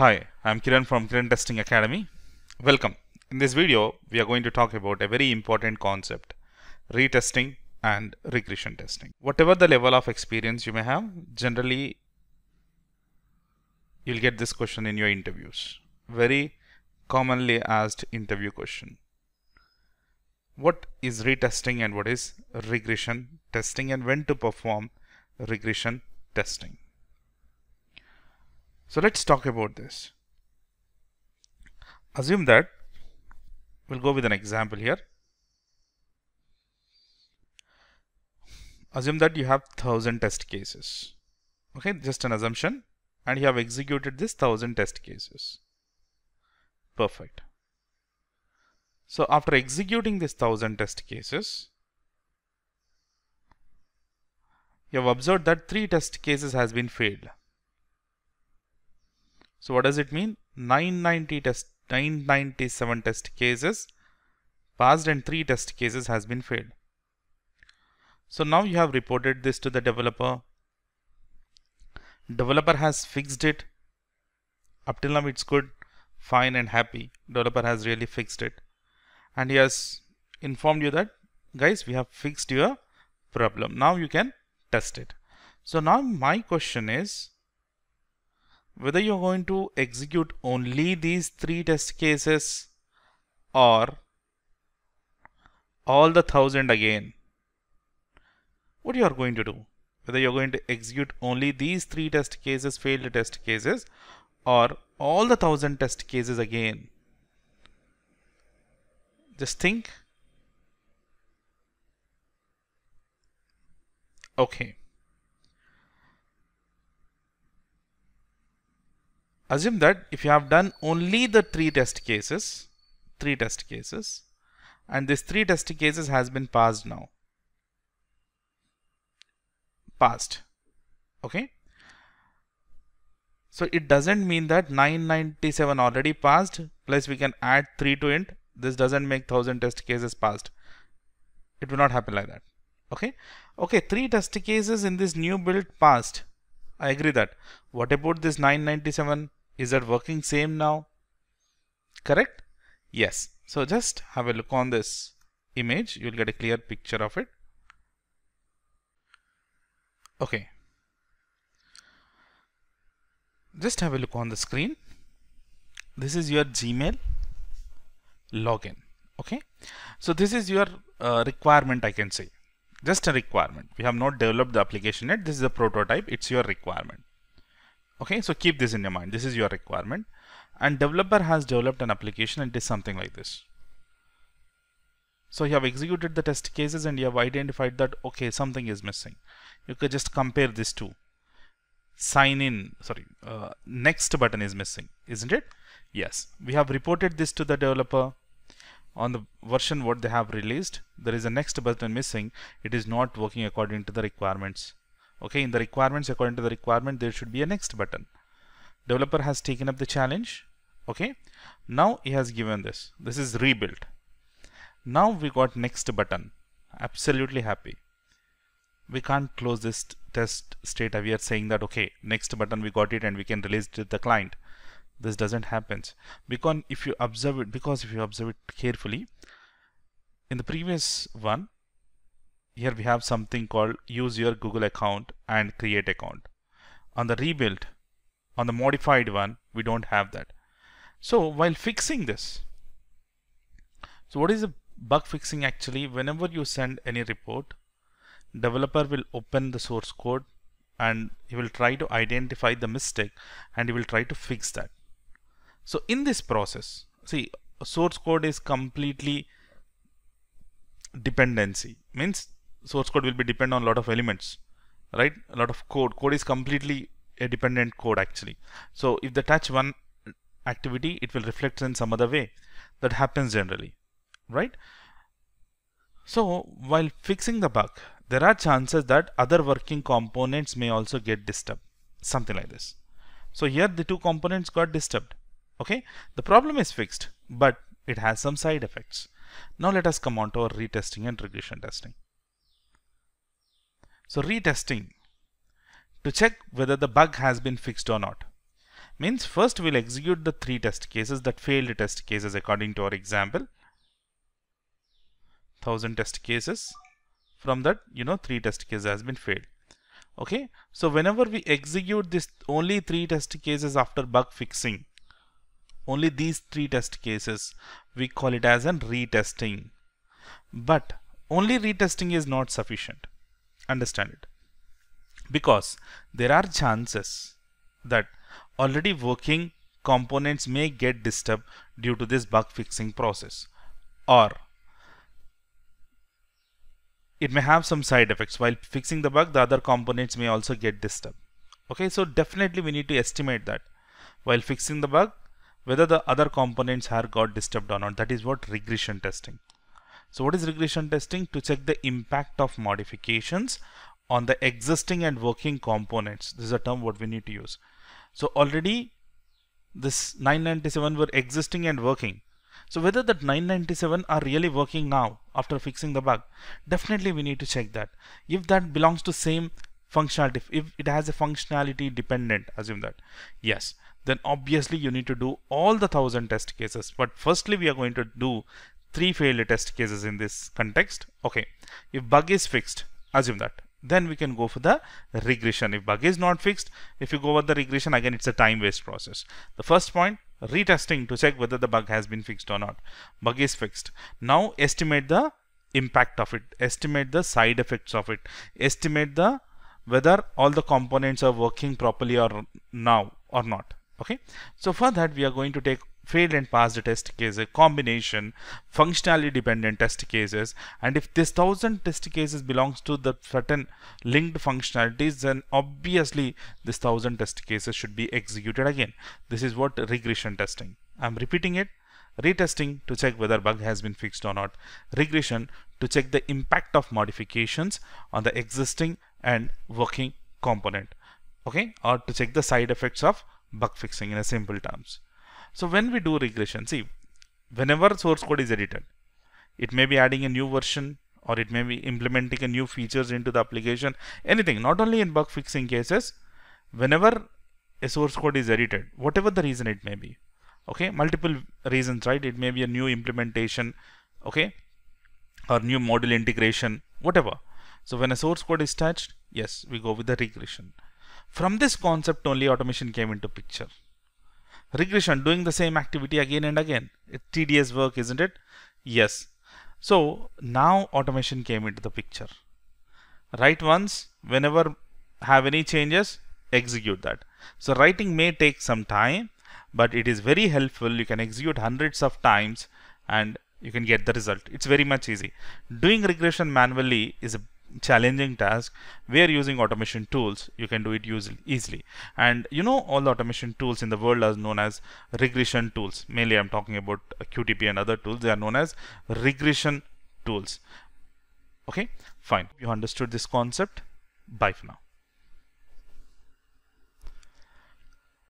Hi, I'm Kiran from Kiran Testing Academy. Welcome. In this video, we are going to talk about a very important concept, retesting and regression testing. Whatever the level of experience you may have, generally, you'll get this question in your interviews. Very commonly asked interview question. What is retesting and what is regression testing and when to perform regression testing? So let's talk about this. Assume that we'll go with an example here. Assume that you have 1000 test cases. Okay, just an assumption. And you have executed this 1000 test cases. Perfect. So after executing this 1000 test cases, you have observed that 3 test cases has been failed. So what does it mean? 990 test, 997 test cases passed and 3 test cases has been failed. So now you have reported this to the developer. Developer has fixed it. Up till now it's good, fine and happy. Developer has really fixed it. And he has informed you that guys we have fixed your problem. Now you can test it. So now my question is whether you're going to execute only these three test cases or all the thousand again what you are going to do whether you're going to execute only these three test cases failed test cases or all the thousand test cases again just think okay assume that if you have done only the three test cases, three test cases, and these three test cases has been passed now. Passed. Okay. So it doesn't mean that 997 already passed, plus we can add 3 to it. This doesn't make 1000 test cases passed. It will not happen like that. Okay. Okay, 3 test cases in this new build passed. I agree that. What about this 997? Is that working same now? Correct? Yes. So just have a look on this image. You'll get a clear picture of it. Okay. Just have a look on the screen. This is your Gmail login. Okay. So this is your uh, requirement I can say. Just a requirement. We have not developed the application yet. This is a prototype. It's your requirement okay so keep this in your mind this is your requirement and developer has developed an application and it is something like this so you have executed the test cases and you have identified that okay something is missing you could just compare this to sign in sorry uh, next button is missing isn't it yes we have reported this to the developer on the version what they have released there is a next button missing it is not working according to the requirements okay in the requirements according to the requirement there should be a next button developer has taken up the challenge okay now he has given this this is rebuild now we got next button absolutely happy we can't close this test state. We are saying that okay next button we got it and we can release it to the client this doesn't happen because if you observe it because if you observe it carefully in the previous one here we have something called use your Google account and create account. On the rebuilt, on the modified one, we don't have that. So while fixing this, so what is the bug fixing actually? Whenever you send any report, developer will open the source code and he will try to identify the mistake and he will try to fix that. So in this process, see source code is completely dependency means source code will be depend on a lot of elements, right? A lot of code. Code is completely a dependent code actually. So if they touch one activity, it will reflect in some other way. That happens generally, right? So while fixing the bug, there are chances that other working components may also get disturbed, something like this. So here the two components got disturbed. Okay, the problem is fixed, but it has some side effects. Now let us come on to our retesting and regression testing. So retesting to check whether the bug has been fixed or not means first we'll execute the three test cases that failed test cases according to our example. 1000 test cases from that you know three test cases has been failed okay so whenever we execute this only three test cases after bug fixing only these three test cases we call it as an retesting but only retesting is not sufficient understand it because there are chances that already working components may get disturbed due to this bug fixing process or it may have some side effects while fixing the bug the other components may also get disturbed okay so definitely we need to estimate that while fixing the bug whether the other components are got disturbed or not that is what regression testing so what is regression testing? To check the impact of modifications on the existing and working components. This is a term what we need to use. So already this 997 were existing and working. So whether that 997 are really working now after fixing the bug, definitely we need to check that. If that belongs to same functionality, if it has a functionality dependent, assume that. Yes, then obviously you need to do all the thousand test cases. But firstly, we are going to do three failed test cases in this context. Okay, if bug is fixed, assume that. Then we can go for the regression. If bug is not fixed, if you go with the regression, again, it's a time waste process. The first point, retesting to check whether the bug has been fixed or not. Bug is fixed. Now estimate the impact of it, estimate the side effects of it, estimate the whether all the components are working properly or now or not okay so for that we are going to take failed and passed test cases, combination, functionally dependent test cases. And if this thousand test cases belongs to the certain linked functionalities, then obviously this thousand test cases should be executed again. This is what regression testing. I'm repeating it. Retesting to check whether bug has been fixed or not. Regression to check the impact of modifications on the existing and working component okay or to check the side effects of bug fixing in a simple terms so when we do regression, see, whenever source code is edited, it may be adding a new version or it may be implementing a new features into the application, anything, not only in bug fixing cases, whenever a source code is edited, whatever the reason it may be, okay, multiple reasons, right? It may be a new implementation, okay, or new module integration, whatever. So when a source code is touched, yes, we go with the regression. From this concept only automation came into picture regression doing the same activity again and again it's tedious work isn't it yes so now automation came into the picture write once whenever have any changes execute that so writing may take some time but it is very helpful you can execute hundreds of times and you can get the result it's very much easy doing regression manually is a challenging task We are using automation tools you can do it easily and you know all automation tools in the world are known as regression tools mainly i'm talking about qtp and other tools they are known as regression tools okay fine you understood this concept bye for now